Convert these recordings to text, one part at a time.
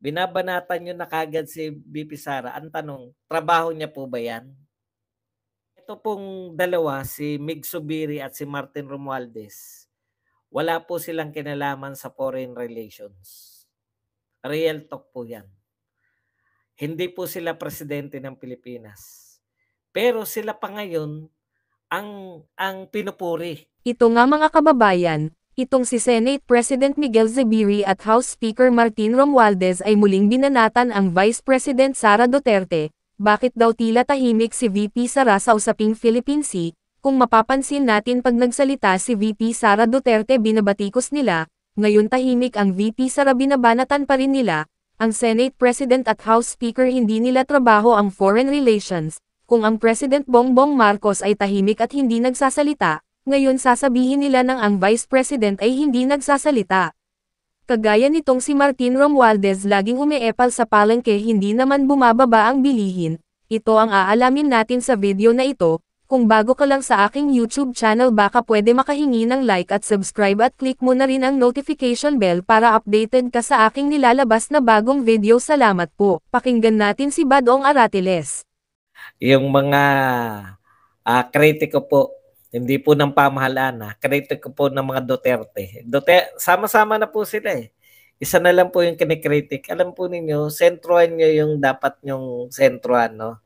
Binabanatan nyo na kagad si BP Sara. Ang tanong, trabaho niya po ba yan? Ito pong dalawa, si Mig Subiri at si Martin Romualdez, wala po silang kinalaman sa foreign relations. Real talk po yan. Hindi po sila presidente ng Pilipinas. Pero sila pa ngayon ang ang pinupuri. Ito nga mga kababayan, Itong si Senate President Miguel Zabiri at House Speaker Martin Romualdez ay muling binanatan ang Vice President Sara Duterte, bakit daw tila tahimik si VP Sara sa usaping Philippine Sea, kung mapapansin natin pag nagsalita si VP Sara Duterte binabatikos nila, ngayon tahimik ang VP Sara binabanatan pa rin nila, ang Senate President at House Speaker hindi nila trabaho ang foreign relations, kung ang President Bongbong Marcos ay tahimik at hindi nagsasalita, ngayon sasabihin nila nang ang Vice President ay hindi nagsasalita. Kagaya nitong si Martin Romualdez laging umeepal sa palengke hindi naman bumababa ang bilihin, ito ang aalamin natin sa video na ito, kung bago ka lang sa aking YouTube channel baka pwede makahingi ng like at subscribe at click mo na rin ang notification bell para updated ka sa aking nilalabas na bagong video. Salamat po. Pakinggan natin si Badong Aratiles. Yung mga uh, kritiko po hindi po ng pamahalaan ha. Ah. ko po ng mga Duterte. Duterte sama-sama na po sila eh. Isa na lang po yung kinikritik. Alam po ninyo, sentroan nyo yung dapat nyong sentroan, no?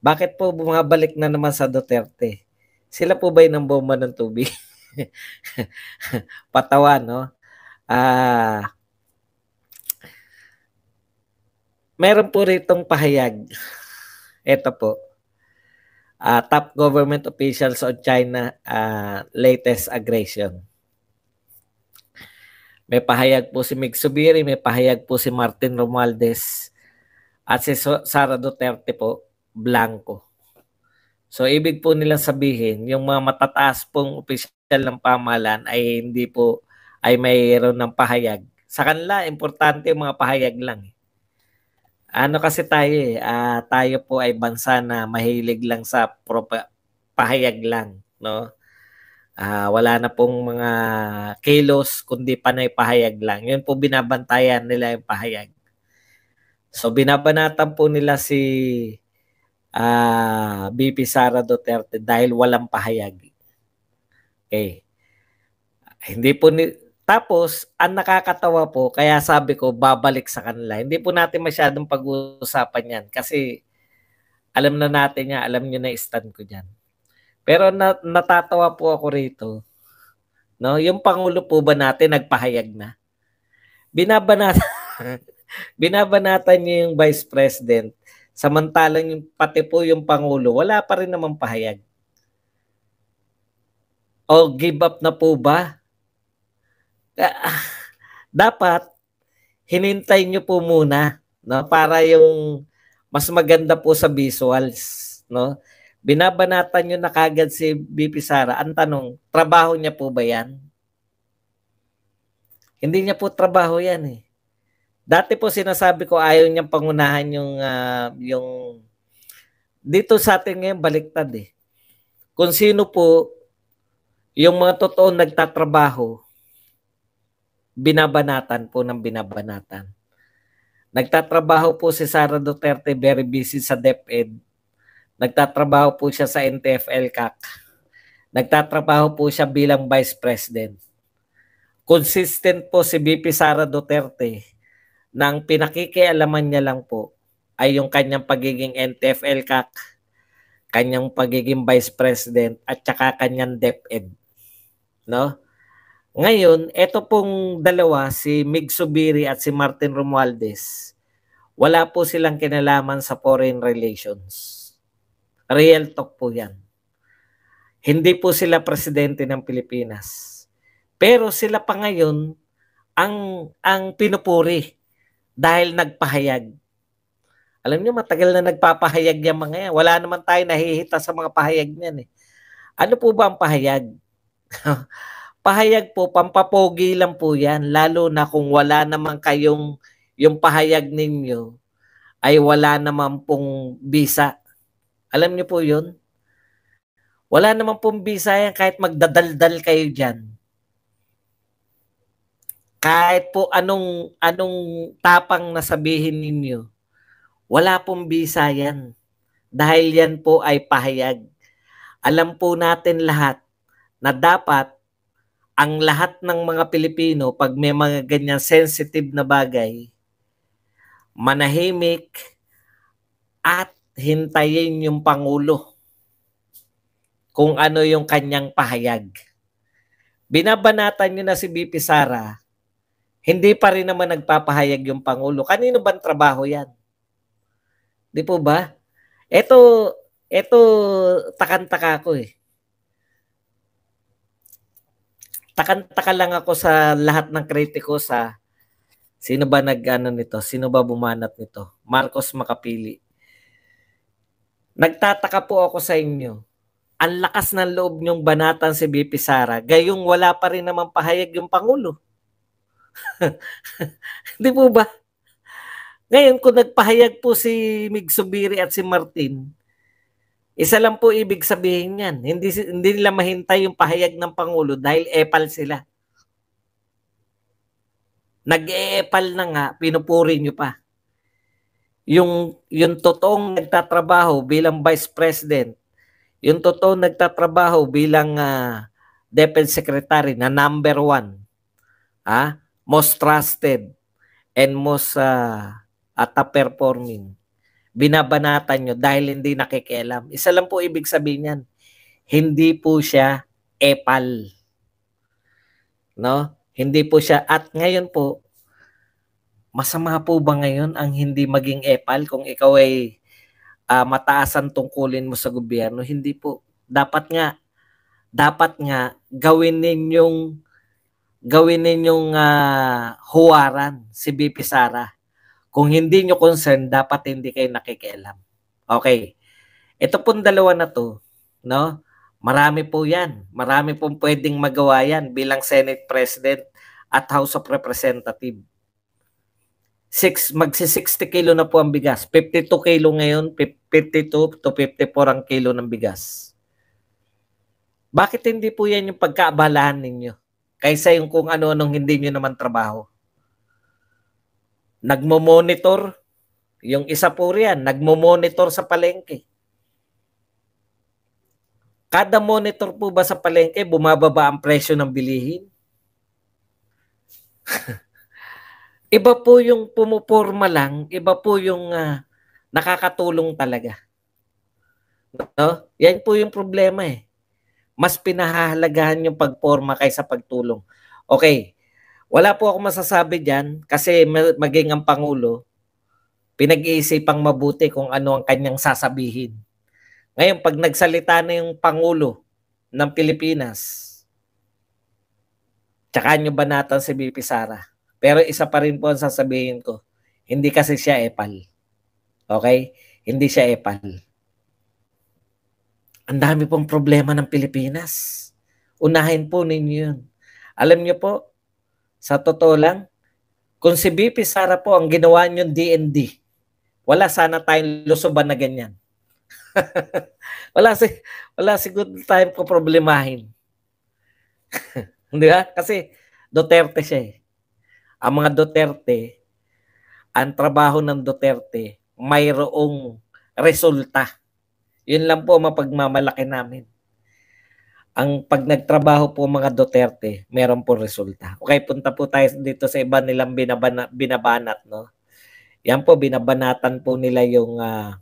Bakit po bumabalik na naman sa Duterte? Sila po ba yung bomba ng tubig? Patawa, no? Ah, meron po ritong pahayag. Ito po uh, top government officials on China uh, latest aggression. May pahayag po si Mig Subiri, may pahayag po si Martin Romualdez at si Sara Duterte po, Blanco. So ibig po nilang sabihin, yung mga matataas pong opisyal ng pamahalaan ay hindi po ay mayroon ng pahayag. Sa kanila, importante yung mga pahayag lang. Eh. Ano kasi tayo eh, uh, tayo po ay bansa na mahilig lang sa propa- pahayag lang, no? Uh, wala na pong mga kilos, kundi panay pahayag lang. Yun po binabantayan nila yung pahayag. So binabanatan po nila si uh, ah, BP Sara Duterte dahil walang pahayag. Okay. Hindi po ni, tapos, ang nakakatawa po, kaya sabi ko, babalik sa kanila. Hindi po natin masyadong pag-uusapan yan kasi alam na natin niya, alam niyo na stand ko dyan. Pero na, natatawa po ako rito. No, yung pangulo po ba natin nagpahayag na? Binabanata binabanatan niya yung vice president samantalang yung pati po yung pangulo wala pa rin naman pahayag. O give up na po ba Ah, dapat hinintay nyo po muna no para yung mas maganda po sa visuals no binabanatan nyo na kagad si BP Sara ang tanong trabaho niya po ba yan hindi niya po trabaho yan eh dati po sinasabi ko ayaw niyang pangunahan yung uh, yung dito sa atin ngayon baliktad eh kung sino po yung mga totoong nagtatrabaho binabanatan po ng binabanatan. Nagtatrabaho po si Sara Duterte very busy sa DepEd. Nagtatrabaho po siya sa NTFL-CAC. Nagtatrabaho po siya bilang Vice President. Consistent po si VP Sara Duterte na ang pinakikialaman niya lang po ay yung kanyang pagiging NTFL-CAC, kanyang pagiging Vice President at saka kanyang DepEd. No? Ngayon, ito pong dalawa, si Mig Subiri at si Martin Romualdez, wala po silang kinalaman sa foreign relations. Real talk po yan. Hindi po sila presidente ng Pilipinas. Pero sila pa ngayon ang, ang pinupuri dahil nagpahayag. Alam niyo, matagal na nagpapahayag yung mga yan. Wala naman tayo nahihita sa mga pahayag niyan eh. Ano po ba ang pahayag? Pahayag po, pampapogi lang po yan. Lalo na kung wala naman kayong, yung pahayag ninyo ay wala naman pong bisa. Alam niyo po yun? Wala naman pong bisa yan kahit magdadaldal kayo dyan kahit po anong anong tapang nasabihin ninyo, wala pong bisa yan. Dahil yan po ay pahayag. Alam po natin lahat na dapat ang lahat ng mga Pilipino, pag may mga ganyan sensitive na bagay, manahimik at hintayin yung Pangulo kung ano yung kanyang pahayag. Binabanatan nyo na si BP Sara, hindi pa rin naman nagpapahayag yung Pangulo. Kanino bang trabaho yan? Di po ba? Ito, ito, takantaka ko eh. takan-taka lang ako sa lahat ng kritiko sa sino ba nag-ano nito? Sino ba bumanat nito? Marcos Makapili. Nagtataka po ako sa inyo. Ang lakas ng loob niyong banatan si BP Sara, gayong wala pa rin naman pahayag yung Pangulo. Hindi po ba? Ngayon, kung nagpahayag po si Mig Subiri at si Martin, isa lang po ibig sabihin yan. Hindi, hindi nila mahintay yung pahayag ng Pangulo dahil epal sila. Nag-eepal na nga, pinupuri nyo pa. Yung, yung totoong nagtatrabaho bilang Vice President, yung totoong nagtatrabaho bilang uh, Defense Secretary na number one, ah, most trusted, and most uh, at performing binabanatan nyo dahil hindi nakikialam. Isa lang po ibig sabihin yan. Hindi po siya epal. No? Hindi po siya. At ngayon po, masama po ba ngayon ang hindi maging epal kung ikaw ay uh, ah, mataasan tungkulin mo sa gobyerno? Hindi po. Dapat nga, dapat nga gawin ninyong gawin ninyong uh, huwaran si BP Sara kung hindi nyo concern, dapat hindi kayo nakikialam. Okay. Ito pong dalawa na to, no? Marami po yan. Marami pong pwedeng magawa yan bilang Senate President at House of Representative. 6 magsi-60 kilo na po ang bigas. 52 kilo ngayon, 52 to 54 ang kilo ng bigas. Bakit hindi po yan yung pagkaabalahan ninyo? Kaysa yung kung ano-anong hindi niyo naman trabaho nagmo-monitor. Yung isa po riyan, nagmo-monitor sa palengke. Kada monitor po ba sa palengke, bumababa ang presyo ng bilihin? iba po yung pumuporma lang, iba po yung uh, nakakatulong talaga. No? Yan po yung problema eh. Mas pinahahalagahan yung pagporma kaysa pagtulong. Okay, wala po ako masasabi diyan kasi maging ang Pangulo, pinag-iisipang mabuti kung ano ang kanyang sasabihin. Ngayon, pag nagsalita na yung Pangulo ng Pilipinas, tsaka nyo banatan si BP Sara. Pero isa pa rin po ang sasabihin ko, hindi kasi siya epal. Okay? Hindi siya epal. Ang dami pong problema ng Pilipinas. Unahin po ninyo yun. Alam niyo po, sa totoo lang, kung si BP Sara po ang ginawa niyong DND, wala sana tayong lusoban na ganyan. wala si wala si good time ko problemahin. Hindi ba? Kasi Duterte siya eh. Ang mga Duterte, ang trabaho ng Duterte, mayroong resulta. Yun lang po mapagmamalaki namin ang pag nagtrabaho po mga Duterte, meron po resulta. Okay, punta po tayo dito sa iba nilang binabana, binabanat, no? Yan po, binabanatan po nila yung uh,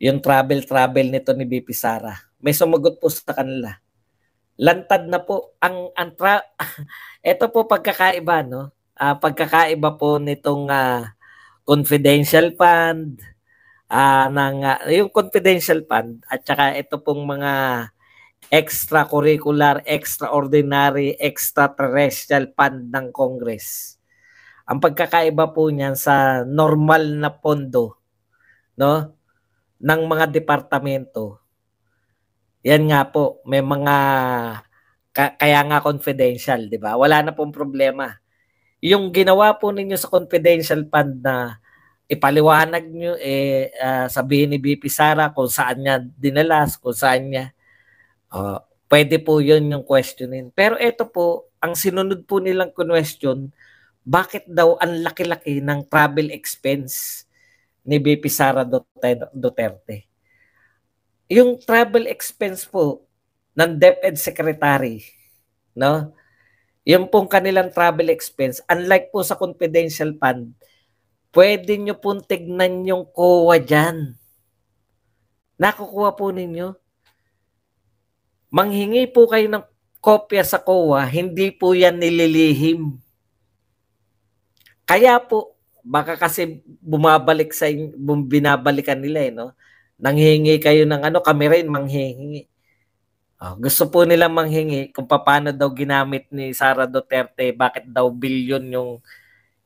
yung travel-travel nito ni BP Sara. May sumagot po sa kanila. Lantad na po ang ang tra Ito po pagkakaiba no. Uh, pagkakaiba po nitong uh, confidential fund uh, ng uh, yung confidential fund at saka ito pong mga extracurricular, extraordinary, extraterrestrial fund ng Congress. Ang pagkakaiba po niyan sa normal na pondo no ng mga departamento. Yan nga po, may mga kaya nga confidential, 'di ba? Wala na pong problema. Yung ginawa po ninyo sa confidential fund na ipaliwanag nyo, eh, uh, sabihin ni BP Sara kung saan niya dinalas, kung saan niya Uh, pwede po yun yung questionin. Pero ito po, ang sinunod po nilang question, bakit daw ang laki-laki ng travel expense ni BP Sara Duterte? Yung travel expense po ng DepEd Secretary, no? Yung pong kanilang travel expense, unlike po sa confidential fund, pwede nyo pong tignan yung COA dyan. Nakukuha po ninyo Manghingi po kayo ng kopya sa COA, hindi po yan nililihim. Kaya po, baka kasi bumabalik sa bum, binabalikan nila eh, no? Nanghingi kayo ng ano, kami rin manghingi. Oh, gusto po nila manghingi kung paano daw ginamit ni Sara Duterte, bakit daw billion yung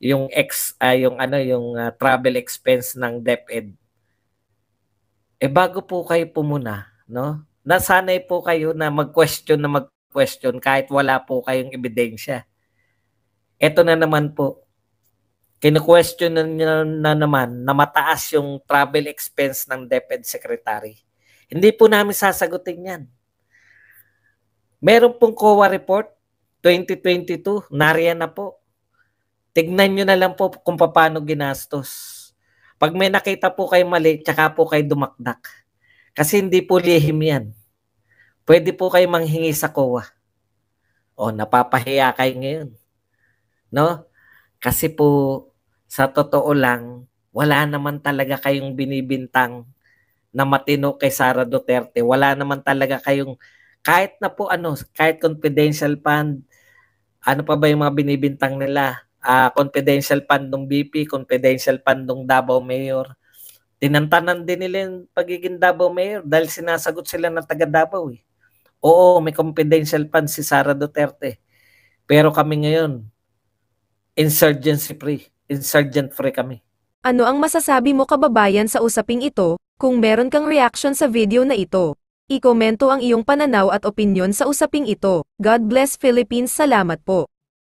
yung ex uh, yung ano yung uh, travel expense ng DepEd. Eh bago po kayo pumuna, no? nasanay po kayo na mag-question na mag-question kahit wala po kayong ebidensya. Ito na naman po, kinu-question na, na naman na mataas yung travel expense ng DepEd Secretary. Hindi po namin sasagutin yan. Meron pong COA report 2022, nariyan na po. Tignan nyo na lang po kung paano ginastos. Pag may nakita po kayo mali, tsaka po kayo dumakdak. Kasi hindi po lihim yan. Pwede po kayo manghingi sa COA. O, napapahiya kayo ngayon. No? Kasi po, sa totoo lang, wala naman talaga kayong binibintang na matino kay Sara Duterte. Wala naman talaga kayong, kahit na po ano, kahit confidential fund, ano pa ba yung mga binibintang nila? Uh, confidential fund ng BP, confidential fund ng Davao Mayor, Tinantanan din nila yung pagiging Davao Mayor dahil sinasagot sila ng taga Davao. Eh. Oo, may confidential fund si Sara Duterte. Pero kami ngayon, insurgency free. Insurgent free kami. Ano ang masasabi mo kababayan sa usaping ito, kung meron kang reaction sa video na ito? I-komento ang iyong pananaw at opinyon sa usaping ito. God bless Philippines. Salamat po.